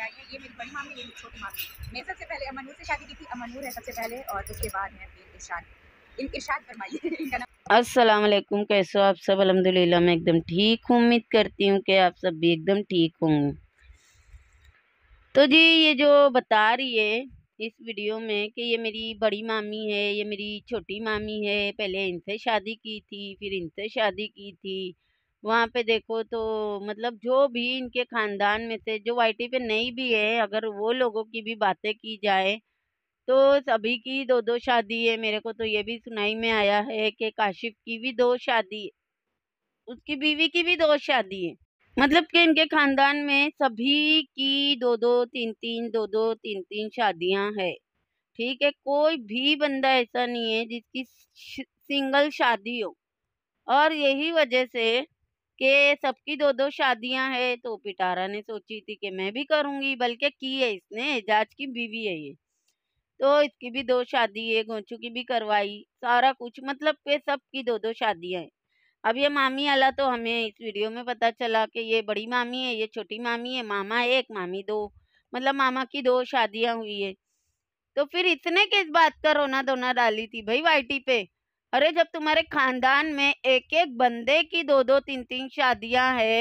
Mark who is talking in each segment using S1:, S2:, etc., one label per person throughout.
S1: कराई है ये मेरी बड़ी मामी ये मेरी छोटी मामी सबसे पहले अमनूर से शादी की थी अमनूर है सबसे पहले और उसके बाद फिर इर्शाद इर्शाद इनका अस्सलाम वालेकुम कैसे हो आप सब अलहमदिल्ला मैं एकदम ठीक हूँ उम्मीद करती हूँ कि आप सब भी एकदम ठीक होंगे तो जी ये जो बता रही है इस वीडियो में कि ये मेरी बड़ी मामी है ये मेरी छोटी मामी है पहले इनसे शादी की थी फिर इनसे शादी की थी वहाँ पे देखो तो मतलब जो भी इनके ख़ानदान में से जो वाई पे नहीं भी है अगर वो लोगों की भी बातें की जाए तो सभी की दो दो शादी है मेरे को तो ये भी सुनाई में आया है कि काशिफ की भी दो शादी है उसकी बीवी की भी दो शादी है मतलब कि इनके खानदान में सभी की दो दो तीन तीन दो दो तीन तीन शादियाँ है ठीक है कोई भी बंदा ऐसा नहीं है जिसकी सिंगल शादी हो और यही वजह से कि सबकी दो दो शादियां है तो पिटारा ने सोची थी कि मैं भी करूँगी बल्कि की है इसने एजाज की बीवी है ये तो इसकी भी दो शादी है गोचू की भी करवाई सारा कुछ मतलब के सबकी दो दो शादियाँ हैं अब ये मामी आला तो हमें इस वीडियो में पता चला कि ये बड़ी मामी है ये छोटी मामी है मामा एक मामी दो मतलब मामा की दो शादियाँ हुई है तो फिर इतने किस बात का रोना धोना डाली थी भाई वाइटी पे अरे जब तुम्हारे खानदान में एक एक बंदे की दो दो तीन तीन शादियां है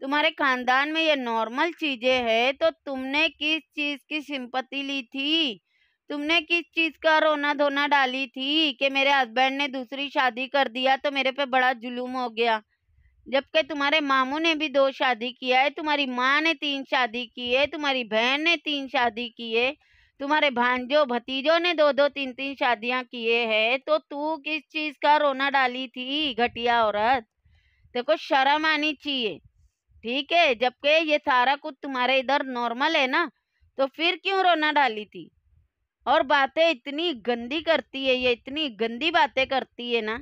S1: तुम्हारे खानदान में ये नॉर्मल चीजें है तो तुमने किस चीज की सिंपति ली थी तुमने किस चीज का रोना धोना डाली थी कि मेरे हस्बैंड ने दूसरी शादी कर दिया तो मेरे पे बड़ा जुलूम हो गया जबकि तुम्हारे मामू ने भी दो शादी किया है तुम्हारी माँ ने तीन शादी की है तुम्हारी बहन ने तीन शादी की है तुम्हारे भांजो भतीजों ने दो दो तीन तीन शादियां किए हैं तो तू किस चीज का रोना डाली थी घटिया औरत देखो शर्म आनी चाहिए ठीक है जबकि ये सारा कुछ तुम्हारे इधर नॉर्मल है ना तो फिर क्यों रोना डाली थी और बातें इतनी गंदी करती है ये इतनी गंदी बातें करती है ना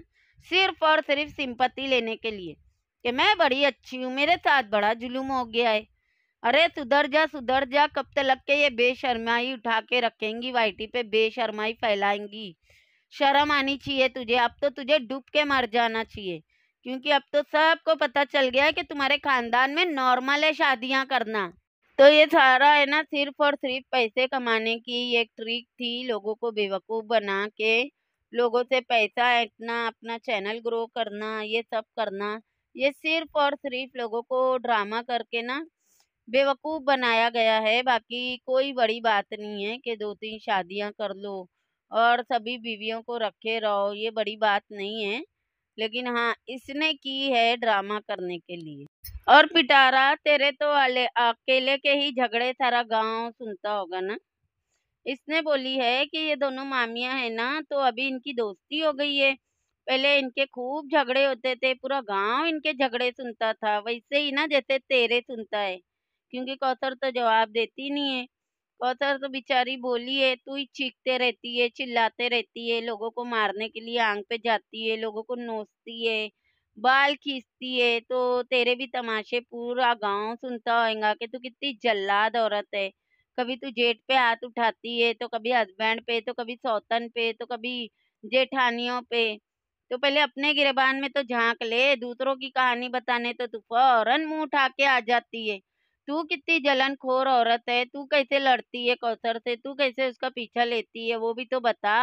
S1: सिर्फ और सिर्फ सिंपत्ति लेने के लिए कि मैं बड़ी अच्छी हूँ मेरे साथ बड़ा जुलूम हो गया है अरे सुधर जा सुधर जा कब तक के ये बेशर्माई उठा के रखेंगी वाइटी पे बेशर्माई फैलाएंगी शर्म आनी चाहिए तुझे अब तो तुझे डूब के मर जाना चाहिए क्योंकि अब तो सबको पता चल गया है कि तुम्हारे खानदान में नॉर्मल है शादियां करना तो ये सारा है ना सिर्फ और सिर्फ पैसे कमाने की एक ट्रिक थी लोगों को बेवकूफ़ बना के लोगों से पैसा ऐंठना अपना चैनल ग्रो करना ये सब करना ये सिर्फ और सिर्फ लोगों को ड्रामा करके ना बेवकूफ़ बनाया गया है बाकी कोई बड़ी बात नहीं है कि दो तीन शादियां कर लो और सभी बीवियों को रखे रहो ये बड़ी बात नहीं है लेकिन हाँ इसने की है ड्रामा करने के लिए और पिटारा तेरे तो अकेले के ही झगड़े सारा गांव सुनता होगा ना इसने बोली है कि ये दोनों मामियाँ हैं ना तो अभी इनकी दोस्ती हो गई है पहले इनके खूब झगड़े होते थे पूरा गांव इनके झगड़े सुनता था वैसे ही ना जैसे तेरे सुनता है क्योंकि कौतर तो जवाब देती नहीं है कौतर तो बेचारी बोली है तू ही चीखते रहती है चिल्लाते रहती है लोगों को मारने के लिए आंग पे जाती है लोगों को नोचती है बाल खींचती है तो तेरे भी तमाशे पूरा गांव सुनता होगा कि तू कितनी जल्लाद औरत है कभी तू जेठ पे हाथ उठाती है तो कभी हस्बैंड पे तो कभी सौतन पे तो कभी जेठानियों पे तो पहले अपने गिरबान में तो झांक ले दूसरों की कहानी बताने तो तू फौरन मुंह उठा के आ जाती है तू कितनी जलनखोर औरत है तू कैसे लड़ती है कौसर से तू कैसे उसका पीछा लेती है वो भी तो बता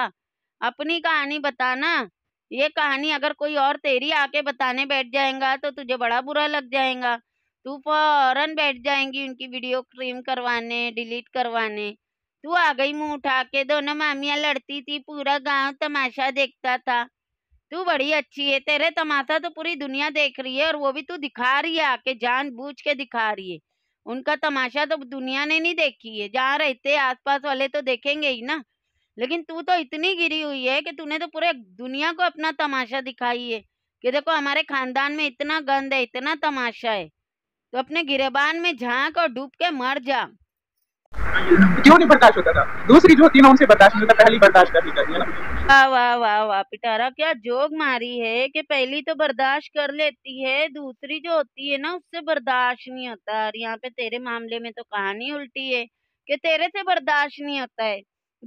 S1: अपनी कहानी बता ना ये कहानी अगर कोई और तेरी आके बताने बैठ जाएगा तो तुझे बड़ा बुरा लग जाएगा तू फौरन बैठ जाएंगी उनकी वीडियो क्रीम करवाने डिलीट करवाने तू आ गई मुंह उठा के दोनों मामियाँ लड़ती थी पूरा गांव तमाशा देखता था तू बड़ी अच्छी है तेरे तमाशा तो पूरी दुनिया देख रही है और वो भी तू दिखा रही है आके जान बूझ के दिखा रही है उनका तमाशा तो दुनिया ने नहीं देखी है जहाँ रहते आसपास वाले तो देखेंगे ही ना लेकिन तू तो इतनी गिरी हुई है कि तूने तो पूरे दुनिया को अपना तमाशा दिखाई है कि देखो हमारे खानदान में इतना गंद है इतना तमाशा है तो अपने गिरेबान में झांक और डूब के मर जा क्यों नहीं बर्दाश्त होता था दूसरी जो थी ना उनसे बर्दाश्त नहीं होता पहली बर्दाश्त करनी चाहिए ना वाह वाह वाह वाह पिटारा क्या जोग मारी है कि पहली तो बर्दाश्त कर लेती है दूसरी जो होती है ना उससे बर्दाश्त नहीं होता और यहाँ पे तेरे मामले में तो कहानी उल्टी है कि तेरे से बर्दाश्त नहीं होता है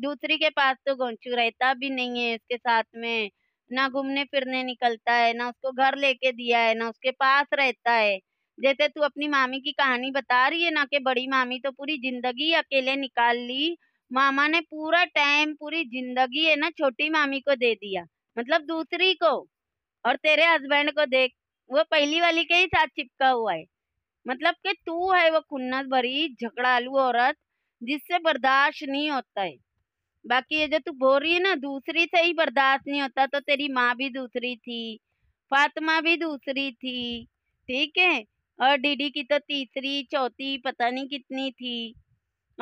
S1: दूसरी के पास तो गोंचू रहता भी नहीं है उसके साथ में ना घूमने फिरने निकलता है ना उसको घर लेके दिया है ना उसके पास रहता है जैसे तू अपनी मामी की कहानी बता रही है ना कि बड़ी मामी तो पूरी जिंदगी अकेले निकाल ली मामा ने पूरा टाइम पूरी जिंदगी है ना छोटी मामी को दे दिया मतलब दूसरी को और तेरे हस्बैंड को देख वो पहली वाली के ही साथ चिपका हुआ है मतलब कि तू है वो खुन्नत भरी झगड़ालू औरत जिससे बर्दाश्त नहीं होता है बाकी ये जो तू बोल रही है ना दूसरी से ही बर्दाश्त नहीं होता तो तेरी माँ भी दूसरी थी फातिमा भी दूसरी थी ठीक है और डीडी की तो तीसरी चौथी पता नहीं कितनी थी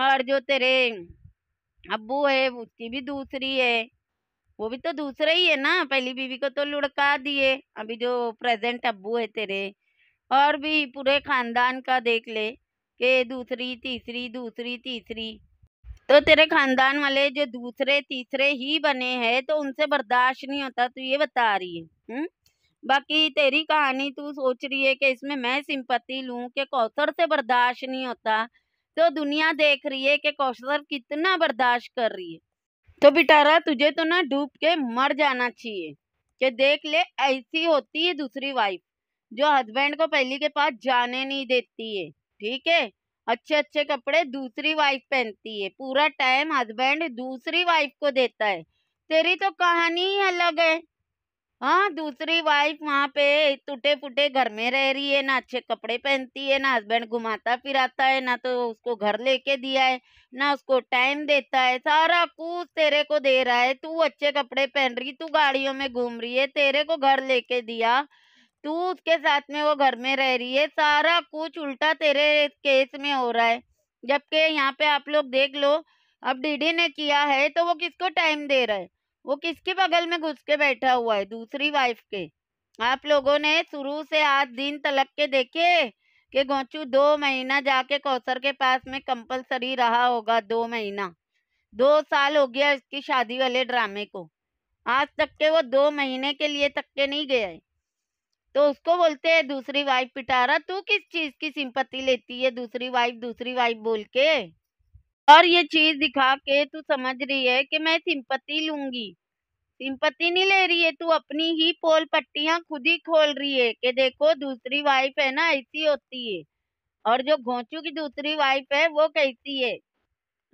S1: और जो तेरे अबू है उसकी भी दूसरी है वो भी तो दूसरा ही है ना पहली बीवी को तो लुढ़का दिए अभी जो प्रेजेंट अबू है तेरे और भी पूरे खानदान का देख ले कि दूसरी तीसरी दूसरी तीसरी तो तेरे खानदान वाले जो दूसरे तीसरे ही बने हैं तो उनसे बर्दाश्त नहीं होता तू तो ये बता रही है हुँ? हम्म? बाकी तेरी कहानी तू सोच रही है कि इसमें मैं सिंपत्ति लूँ कि कौशर से बर्दाश्त नहीं होता तो दुनिया देख रही है कि कौशर कितना बर्दाश्त कर रही है तो बिटारा तुझे तो ना डूब के मर जाना चाहिए कि देख ले ऐसी होती है दूसरी वाइफ जो हस्बैंड को पहली के पास जाने नहीं देती है ठीक है अच्छे अच्छे कपड़े दूसरी वाइफ पहनती है पूरा टाइम हस्बैंड दूसरी वाइफ को देता है तेरी तो कहानी ही अलग है हाँ दूसरी वाइफ वहाँ पे टूटे फूटे घर में रह रही है ना अच्छे कपड़े पहनती है ना हस्बैंड घुमाता फिराता है ना तो उसको घर लेके दिया है ना उसको टाइम देता है सारा कुछ तेरे को दे रहा है तू अच्छे कपड़े पहन रही तू गाड़ियों में घूम रही है तेरे को घर लेके दिया तू उसके साथ में वो घर में रह रही है सारा कुछ उल्टा तेरे केस में हो रहा है जबकि यहाँ पे आप लोग देख लो अब डीडी ने किया है तो वो किसको टाइम दे रहा है वो किसके बगल में घुस के बैठा हुआ है दूसरी वाइफ के आप लोगों ने शुरू से आज दिन तलक के देखे कि गोचू दो महीना जाके कौसर के पास में कंपलसरी रहा होगा दो महीना दो साल हो गया इसकी शादी वाले ड्रामे को आज तक के वो दो महीने के लिए तक के नहीं गया है तो उसको बोलते हैं दूसरी वाइफ पिटारा तू किस चीज़ की सिंपत्ति लेती है दूसरी वाइफ दूसरी वाइफ बोल के और ये चीज दिखा के तू समझ रही है कि मैं सिंपत्ति लूंगी सिंपत्ति नहीं ले रही है तू अपनी ही पोल पट्टियां खुद ही खोल रही है कि देखो दूसरी वाइफ है ना ऐसी होती है और जो घोंचू की दूसरी वाइफ है वो कैसी है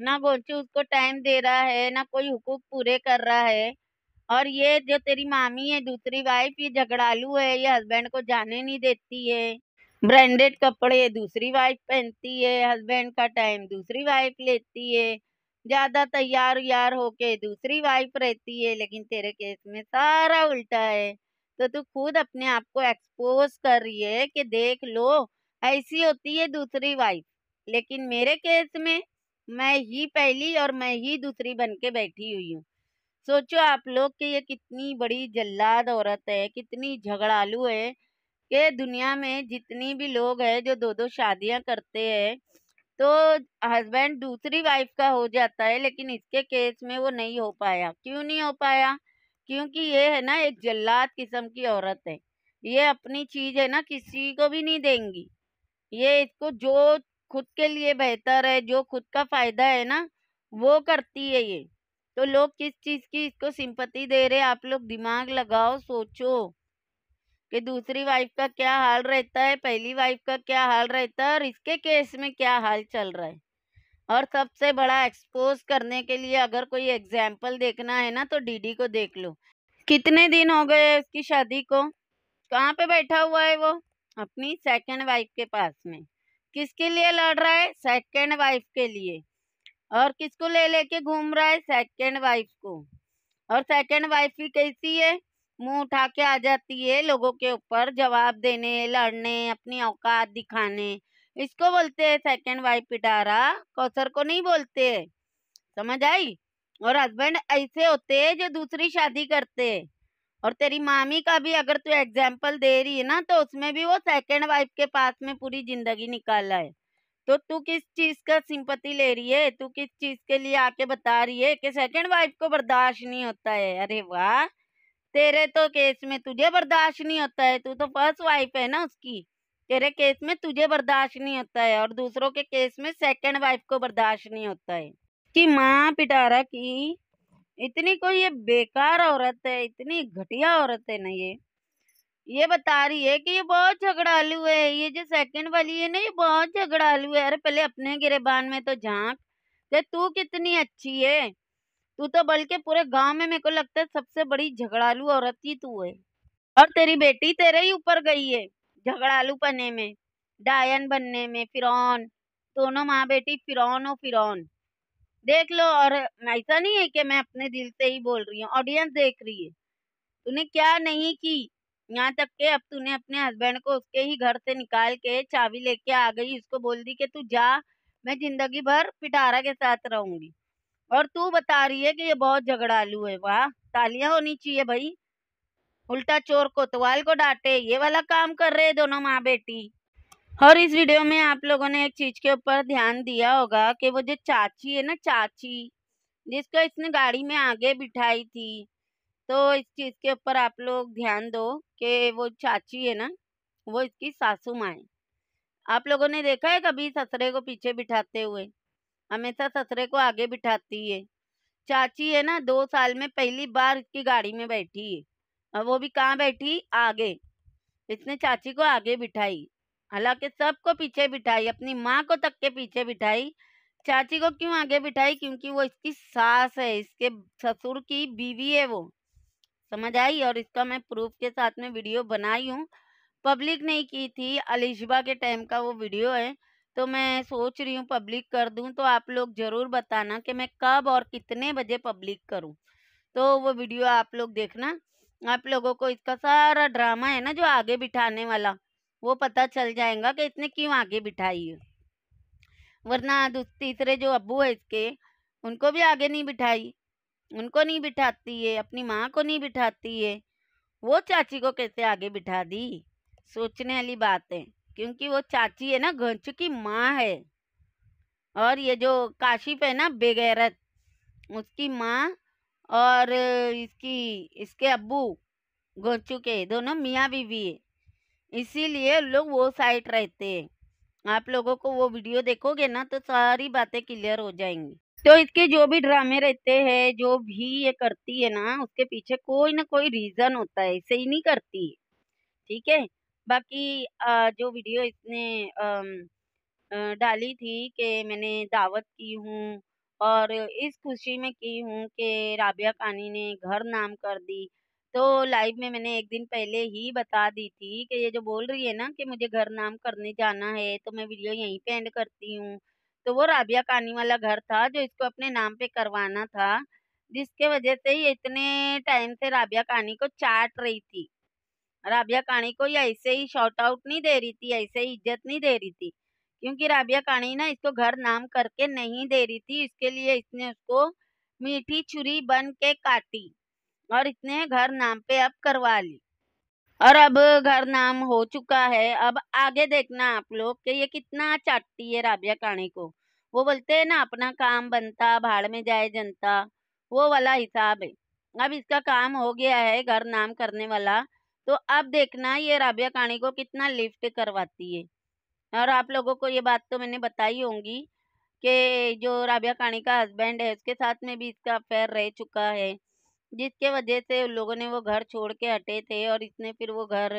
S1: ना घोंचू उसको टाइम दे रहा है ना कोई हुकूक पूरे कर रहा है और ये जो तेरी मामी है दूसरी वाइफ ये झगड़ालू है ये हस्बैंड को जाने नहीं देती है ब्रांडेड कपड़े दूसरी वाइफ पहनती है हस्बैंड का टाइम दूसरी वाइफ लेती है ज्यादा तैयार यार होके दूसरी वाइफ रहती है लेकिन तेरे केस में सारा उल्टा है तो तू खुद अपने आप को एक्सपोज कर रही है कि देख लो ऐसी होती है दूसरी वाइफ लेकिन मेरे केस में मैं ही पहली और मैं ही दूसरी बन के बैठी हुई हूँ सोचो आप लोग कि ये कितनी बड़ी जल्लाद औरत है कितनी झगड़ालू है कि दुनिया में जितनी भी लोग हैं जो दो दो शादियां करते हैं तो हस्बैंड दूसरी वाइफ का हो जाता है लेकिन इसके केस में वो नहीं हो पाया क्यों नहीं हो पाया क्योंकि ये है ना एक जल्लाद किस्म की औरत है ये अपनी चीज़ है ना किसी को भी नहीं देंगी ये इसको जो खुद के लिए बेहतर है जो खुद का फ़ायदा है ना वो करती है ये तो लोग किस चीज़ की इसको सिंपत्ति दे रहे आप लोग दिमाग लगाओ सोचो कि दूसरी वाइफ का क्या हाल रहता है पहली वाइफ का क्या हाल रहता है और इसके केस में क्या हाल चल रहा है और सबसे बड़ा एक्सपोज करने के लिए अगर कोई एग्जाम्पल देखना है ना तो डीडी को देख लो कितने दिन हो गए उसकी शादी को कहाँ पे बैठा हुआ है वो अपनी सेकंड वाइफ के पास में किसके लिए लड़ रहा है सेकंड वाइफ के लिए और किसको ले लेके घूम रहा है सेकंड वाइफ को और सेकंड वाइफ भी कैसी है मुंह उठा के आ जाती है लोगों के ऊपर जवाब देने लड़ने अपनी औकात दिखाने इसको बोलते हैं सेकेंड वाइफ पिटारा कौसर को नहीं बोलते समझ आई और हस्बैंड ऐसे होते हैं जो दूसरी शादी करते और तेरी मामी का भी अगर तू एग्जाम्पल दे रही है ना तो उसमें भी वो सेकेंड वाइफ के पास में पूरी जिंदगी निकाला है तो तू किस चीज का सिंपत्ति ले रही है तू किस चीज के लिए आके बता रही है कि सेकंड वाइफ को बर्दाश्त नहीं होता है अरे वाह तेरे तो केस में तुझे बर्दाश्त नहीं होता है तू तो फर्स्ट वाइफ है ना उसकी तेरे केस में तुझे बर्दाश्त नहीं होता है और दूसरों के केस में सेकंड वाइफ को बर्दाश्त नहीं होता है कि माँ पिटारा की इतनी कोई ये बेकार औरत है इतनी घटिया औरत है ना ये ये बता रही है कि ये बहुत झगड़ालू है ये जो सेकंड वाली है ना ये बहुत झगड़ालू है अरे पहले अपने गिरेबान में तो झांक तो तू कितनी अच्छी है तू तो बल्कि पूरे गांव में मेरे को लगता है सबसे बड़ी झगड़ालू औरत ही तू है और तेरी बेटी तेरे ही ऊपर गई है झगड़ालू पने में डायन बनने में फिरौन दोनों माँ बेटी फिरौन और फिरौन देख लो और ऐसा नहीं है कि मैं अपने दिल से ही बोल रही हूँ ऑडियंस देख रही है तूने क्या नहीं की यहाँ तक के अब तूने अपने हस्बैंड को उसके ही घर से निकाल के चाबी लेके आ गई उसको बोल दी कि तू जा मैं जिंदगी भर पिटारा के साथ रहूंगी और तू बता रही है कि ये बहुत झगड़ालू है वाह तालियां होनी चाहिए भाई उल्टा चोर कोतवाल को डांटे ये वाला काम कर रहे दोनों माँ बेटी और इस वीडियो में आप लोगों ने एक चीज के ऊपर ध्यान दिया होगा कि वो जो चाची है ना चाची जिसको इसने गाड़ी में आगे बिठाई थी तो इस चीज के ऊपर आप लोग ध्यान दो कि वो चाची है ना वो इसकी सासू माँ आप लोगों ने देखा है कभी ससुरे को पीछे बिठाते हुए हमेशा ससुरे को आगे बिठाती है चाची है ना दो साल में पहली बार की गाड़ी में बैठी है और वो भी कहाँ बैठी आगे इसने चाची को आगे बिठाई हालांकि सबको पीछे बिठाई अपनी माँ को तक के पीछे बिठाई चाची को क्यों आगे बिठाई क्योंकि वो इसकी सास है इसके ससुर की बीवी है वो समझ आई और इसका मैं प्रूफ के साथ में वीडियो बनाई हूँ पब्लिक नहीं की थी अलिशबा के टाइम का वो वीडियो है तो मैं सोच रही हूँ पब्लिक कर दूँ तो आप लोग ज़रूर बताना कि मैं कब और कितने बजे पब्लिक करूँ तो वो वीडियो आप लोग देखना आप लोगों को इसका सारा ड्रामा है ना जो आगे बिठाने वाला वो पता चल जाएगा कि इतने क्यों आगे बिठाई है वरना तीसरे जो अबू है इसके उनको भी आगे नहीं बिठाई उनको नहीं बिठाती है अपनी माँ को नहीं बिठाती है वो चाची को कैसे आगे बिठा दी सोचने वाली बात है क्योंकि वो चाची है ना घंचू की माँ है और ये जो काशिप है ना बेगैरत उसकी माँ और इसकी इसके अब्बू घंचू के दोनों मियाँ बीवी है इसीलिए लोग वो साइड रहते हैं आप लोगों को वो वीडियो देखोगे ना तो सारी बातें क्लियर हो जाएंगी तो इसके जो भी ड्रामे रहते हैं जो भी ये करती है ना उसके पीछे कोई ना कोई रीज़न होता है इसे ही नहीं करती ठीक है बाकी आ, जो वीडियो इसने डाली थी कि मैंने दावत की हूँ और इस खुशी में की हूँ कि राबिया कानी ने घर नाम कर दी तो लाइव में मैंने एक दिन पहले ही बता दी थी कि ये जो बोल रही है ना कि मुझे घर नाम करने जाना है तो मैं वीडियो यहीं पे एंड करती हूँ तो वो राबिया कानी वाला घर था जो इसको अपने नाम पे करवाना था जिसके वजह से ये इतने टाइम से राबिया कानी को चाट रही थी राबिया काणी को ये ऐसे ही शॉर्ट आउट नहीं दे रही थी ऐसे ही इज्जत नहीं दे रही थी क्योंकि राबिया काणी ना इसको घर नाम करके नहीं दे रही थी इसके लिए इसने उसको मीठी छुरी बन के काटी और इसने घर नाम पे अब करवा ली और अब घर नाम हो चुका है अब आगे देखना आप लोग कि ये कितना चाटती है राबिया काणी को वो बोलते है ना अपना काम बनता भाड़ में जाए जनता वो वाला हिसाब है अब इसका काम हो गया है घर नाम करने वाला तो अब देखना ये राबिया काणी को कितना लिफ्ट करवाती है और आप लोगों को ये बात तो मैंने बताई होंगी कि जो राबिया काणी का हस्बैंड है उसके साथ में भी इसका अफेयर रह चुका है जिसके वजह से उन लोगों ने वो घर छोड़ के हटे थे और इसने फिर वो घर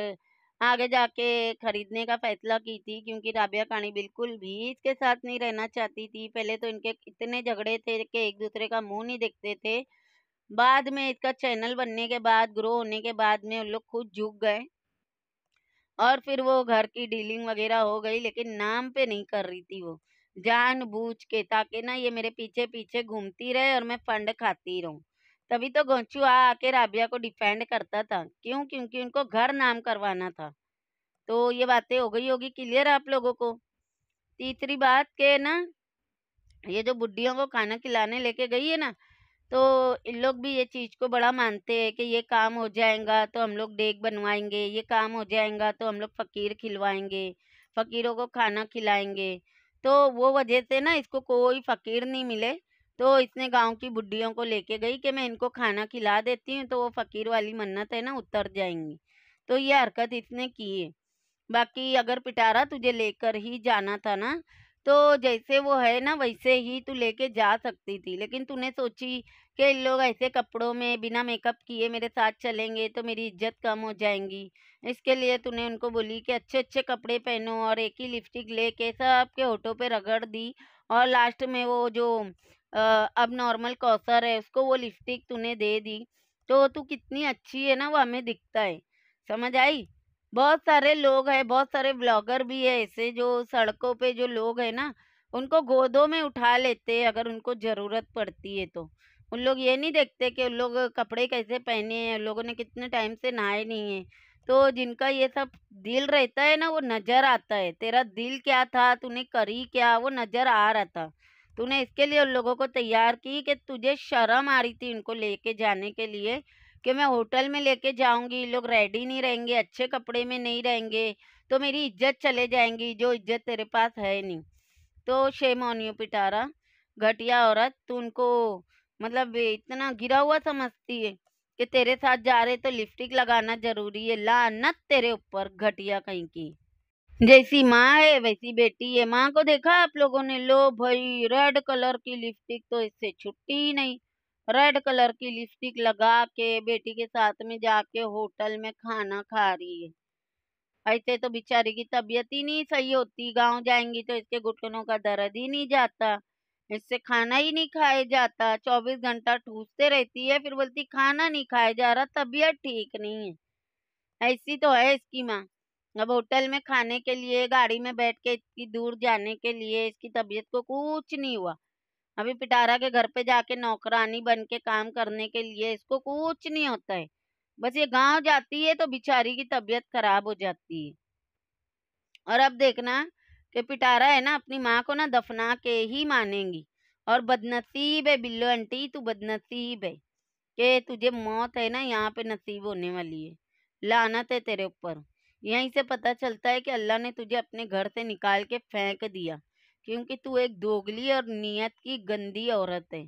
S1: आगे जाके खरीदने का फैसला की थी क्योंकि राबिया काणी बिल्कुल भी इसके साथ नहीं रहना चाहती थी पहले तो इनके इतने झगड़े थे कि एक दूसरे का मुंह नहीं देखते थे बाद में इसका चैनल बनने के बाद ग्रो होने के बाद में उन लोग खुद झुक गए और फिर वो घर की डीलिंग वगैरह हो गई लेकिन नाम पे नहीं कर रही थी वो जान बूझ के ताकि ना ये मेरे पीछे पीछे घूमती रहे और मैं फंड खाती रहूं तभी तो गोंचू आ आके राबिया को डिफेंड करता था क्यों क्योंकि उनको घर नाम करवाना था तो ये बातें हो गई होगी क्लियर आप लोगों को तीसरी बात के ना ये जो बुढ़ियों को खाना खिलाने लेके गई है ना तो इन लोग भी ये चीज़ को बड़ा मानते हैं कि ये काम हो जाएगा तो हम लोग डेग बनवाएंगे ये काम हो जाएगा तो हम लोग फ़कीर खिलवाएंगे फ़कीरों को खाना खिलाएंगे तो वो वजह से ना इसको कोई फ़कीर नहीं मिले तो इसने गांव की बुढ़ियों को लेके गई कि मैं इनको खाना खिला देती हूँ तो वो फ़कीर वाली मन्नत है ना उतर जाएंगी तो ये हरकत इसने की है बाकी अगर पिटारा तुझे लेकर ही जाना था ना तो जैसे वो है ना वैसे ही तू लेके जा सकती थी लेकिन तूने सोची कि लोग ऐसे कपड़ों में बिना मेकअप किए मेरे साथ चलेंगे तो मेरी इज्जत कम हो जाएंगी इसके लिए तूने उनको बोली कि अच्छे अच्छे कपड़े पहनो और एक ही लिपस्टिक ले के सब के होठों पे रगड़ दी और लास्ट में वो जो अब नॉर्मल कौसर है उसको वो लिपस्टिक तूने दे दी तो तू कितनी अच्छी है ना वो हमें दिखता है समझ आई बहुत सारे लोग हैं बहुत सारे ब्लॉगर भी है ऐसे जो सड़कों पे जो लोग हैं ना उनको गोदों में उठा लेते हैं अगर उनको ज़रूरत पड़ती है तो उन लोग ये नहीं देखते कि उन लोग कपड़े कैसे पहने हैं उन लोगों ने कितने टाइम से नहाए नहीं है तो जिनका ये सब दिल रहता है ना वो नज़र आता है तेरा दिल क्या था तूने करी क्या वो नज़र आ रहा था तूने इसके लिए उन लोगों को तैयार की कि तुझे शर्म आ रही थी उनको लेके जाने के लिए कि मैं होटल में लेके जाऊंगी लोग रेडी नहीं रहेंगे अच्छे कपड़े में नहीं रहेंगे तो मेरी इज्जत चले जाएंगी जो इज्जत तेरे पास है नहीं तो शे मोनियो पिटारा घटिया औरत तो उनको मतलब इतना गिरा हुआ समझती है कि तेरे साथ जा रहे तो लिपस्टिक लगाना जरूरी है लानत तेरे ऊपर घटिया कहीं की जैसी माँ है वैसी बेटी है माँ को देखा आप लोगों ने लो भाई रेड कलर की लिपस्टिक तो इससे छुट्टी ही नहीं रेड कलर की लिपस्टिक लगा के बेटी के साथ में जाके होटल में खाना खा रही है ऐसे तो बेचारी की तबीयत ही नहीं सही होती गांव जाएंगी तो इसके घुटनों का दर्द ही नहीं जाता इससे खाना ही नहीं खाया जाता चौबीस घंटा ठूसते रहती है फिर बोलती खाना नहीं खाया जा रहा तबीयत ठीक नहीं है ऐसी तो है इसकी माँ अब होटल में खाने के लिए गाड़ी में बैठ के इतनी दूर जाने के लिए इसकी तबीयत को कुछ नहीं हुआ अभी पिटारा के घर पे जाके नौकरानी बन के काम करने के लिए इसको कुछ नहीं होता है बस ये गांव जाती है तो बिचारी की तबीयत खराब हो जाती है और अब देखना कि पिटारा है ना अपनी माँ को ना दफना के ही मानेंगी और बदनसीब है बिल्लो आंटी तू बदनसीब है के तुझे मौत है ना यहाँ पे नसीब होने वाली है लानत है तेरे ऊपर यहीं से पता चलता है कि अल्लाह ने तुझे अपने घर से निकाल के फेंक दिया क्योंकि तू एक दोगली और नियत की गंदी औरत है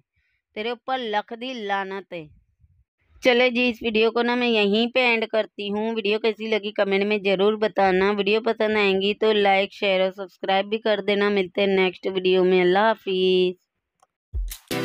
S1: तेरे ऊपर लखदी लानत है चले जी इस वीडियो को ना मैं यहीं पे एंड करती हूँ वीडियो कैसी लगी कमेंट में ज़रूर बताना वीडियो पसंद आएंगी तो लाइक शेयर और सब्सक्राइब भी कर देना मिलते हैं नेक्स्ट वीडियो में अल्लाह हाफिज़